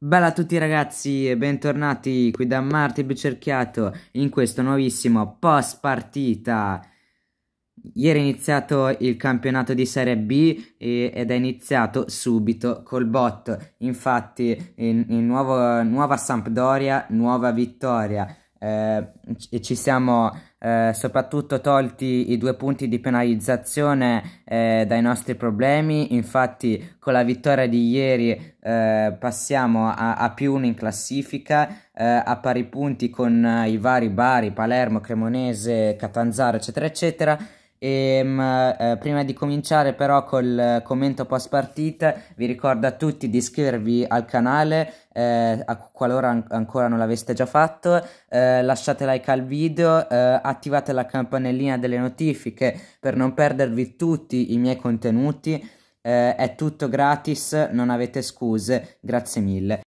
Bella a tutti ragazzi e bentornati qui da Marti Bicerchiato in questo nuovissimo post partita. Ieri è iniziato il campionato di Serie B e, ed è iniziato subito col bot. Infatti in, in nuovo, nuova Sampdoria, nuova vittoria eh, ci siamo eh, soprattutto tolti i due punti di penalizzazione eh, dai nostri problemi, infatti con la vittoria di ieri eh, passiamo a, a, più uno in classifica, eh, a pari punti con eh, i vari Bari, Palermo, Cremonese, Catanzaro eccetera eccetera e, ehm, eh, prima di cominciare però col eh, commento post partita vi ricordo a tutti di iscrivervi al canale eh, qualora an ancora non l'aveste già fatto eh, lasciate like al video eh, attivate la campanellina delle notifiche per non perdervi tutti i miei contenuti eh, è tutto gratis non avete scuse grazie mille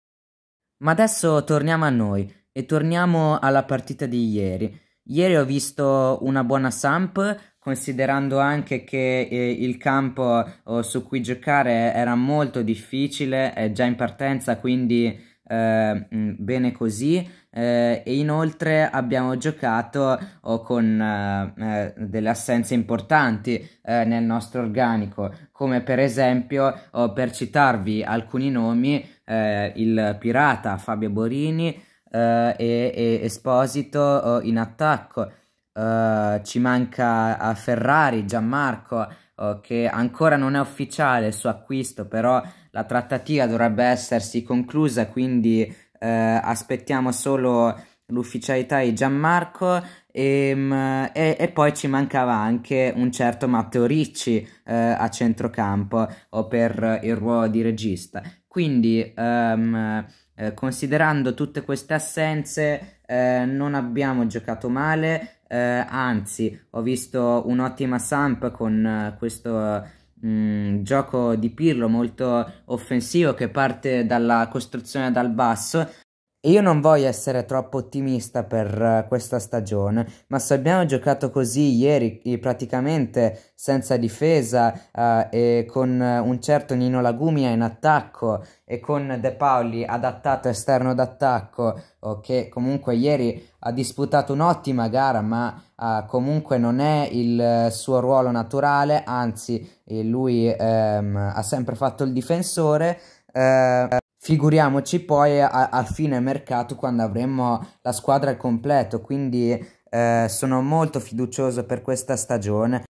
ma adesso torniamo a noi e torniamo alla partita di ieri ieri ho visto una buona Samp considerando anche che eh, il campo oh, su cui giocare era molto difficile eh, già in partenza, quindi eh, mm, bene così. Eh, e inoltre abbiamo giocato oh, con eh, delle assenze importanti nel nostro organico, come per esempio, oh, per citarvi alcuni nomi, il pirata Fabio Borini e, e Esposito in attacco Uh, ci manca a Ferrari, Gianmarco, uh, che ancora non è ufficiale il suo acquisto, però la trattativa dovrebbe essersi conclusa, quindi uh, aspettiamo solo l'ufficialità di Gianmarco e, ehm, e, e, poi ci mancava anche un certo Matteo Ricci a centrocampo o per il ruolo di regista. Quindi um, considerando tutte queste assenze non abbiamo giocato male, eh, anzi ho visto un'ottima Samp con eh, questo mh, eh, mm, gioco di Pirlo molto offensivo che parte dalla costruzione dal basso io non voglio essere troppo ottimista per uh, questa stagione, ma se abbiamo giocato così ieri, praticamente senza difesa, uh, e con uh, un certo Nino Lagumia in attacco e con De Paoli adattato esterno d'attacco, che comunque ieri ha disputato un'ottima gara, ma comunque non è il suo ruolo naturale, anzi lui um, ha sempre fatto il difensore. Figuriamoci poi a, a fine mercato quando avremo la squadra al completo, quindi eh, sono molto fiducioso per questa stagione.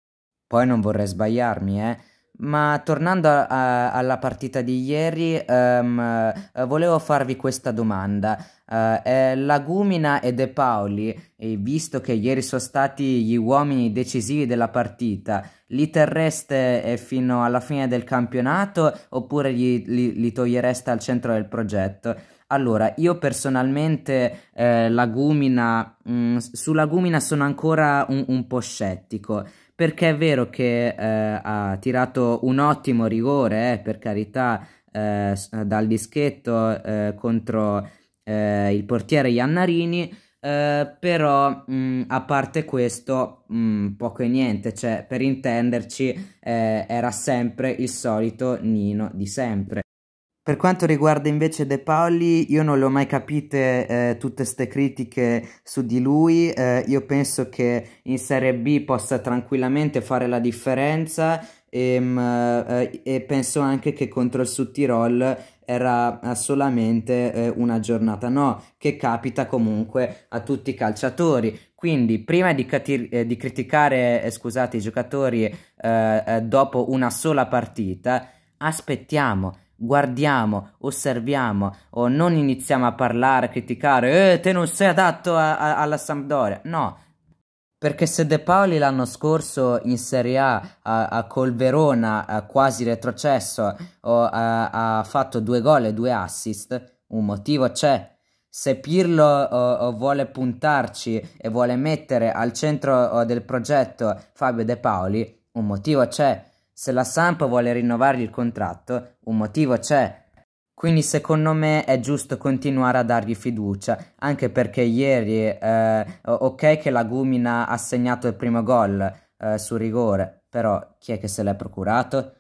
Poi non vorrei sbagliarmi, eh. Ma tornando a, a, alla partita di ieri, um, volevo farvi questa domanda. Uh, Lagumina e De Paoli, e visto che ieri sono stati gli uomini decisivi della partita, li terreste eh, fino alla fine del campionato oppure gli, li, li togliereste al centro del progetto? Allora, io personalmente eh, Lagumina, mh, mm, su Lagumina sono ancora un, un po' scettico perché è vero che eh, ha tirato un ottimo rigore, eh, per carità, eh, dal dischetto eh, contro eh, il portiere Iannarini, eh, però mh, mm, a parte questo mh, mm, poco e niente, cioè per intenderci era sempre il solito Nino di sempre. Per quanto riguarda invece De Paoli, io non le ho mai capite eh, tutte queste critiche su di lui, eh, io penso che in Serie B possa tranquillamente fare la differenza e, ehm, eh, e penso anche che contro il Sud Tirol era solamente eh, una giornata no, che capita comunque a tutti i calciatori. Quindi prima di, eh, di criticare scusate, i giocatori eh, dopo una sola partita, aspettiamo guardiamo, osserviamo o non iniziamo a parlare, a criticare, eh, te non sei adatto a, a, alla Sampdoria. No, perché se De Paoli l'anno scorso in Serie A, a, a col Verona a quasi retrocesso ha fatto due gol e due assist, un motivo c'è. Se Pirlo o, o vuole puntarci e vuole mettere al centro del progetto Fabio De Paoli, un motivo c'è se la Samp vuole rinnovargli il contratto, un motivo c'è. Quindi secondo me è giusto continuare a dargli fiducia, anche perché ieri, eh, ok che la Gumina ha segnato il primo gol eh, su rigore, però chi è che se l'è procurato?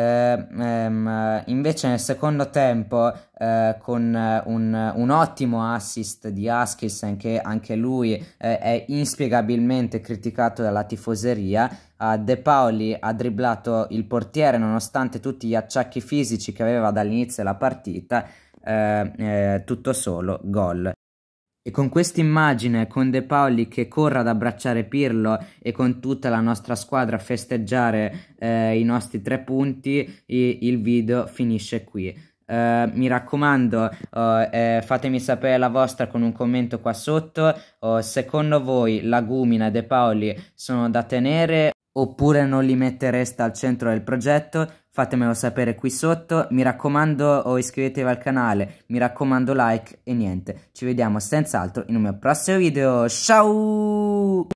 Eh, ehm, invece nel secondo tempo eh, con eh, un, un, ottimo assist di Askilsen che anche lui eh, è inspiegabilmente criticato dalla tifoseria eh, De Paoli ha dribblato il portiere nonostante tutti gli acciacchi fisici che aveva dall'inizio della partita eh, tutto solo gol e con questa immagine, con De Paoli che corre ad abbracciare Pirlo e con tutta la nostra squadra a festeggiare eh, i nostri tre punti, il video finisce qui. Uh, mi raccomando, uh, eh, fatemi sapere la vostra con un commento qua sotto. Uh, secondo voi Lagumina e De Paoli sono da tenere? oppure non li mettereste al centro del progetto, fatemelo sapere qui sotto, mi raccomando o iscrivetevi al canale, mi raccomando like e niente, ci vediamo senz'altro in un mio prossimo video, ciao!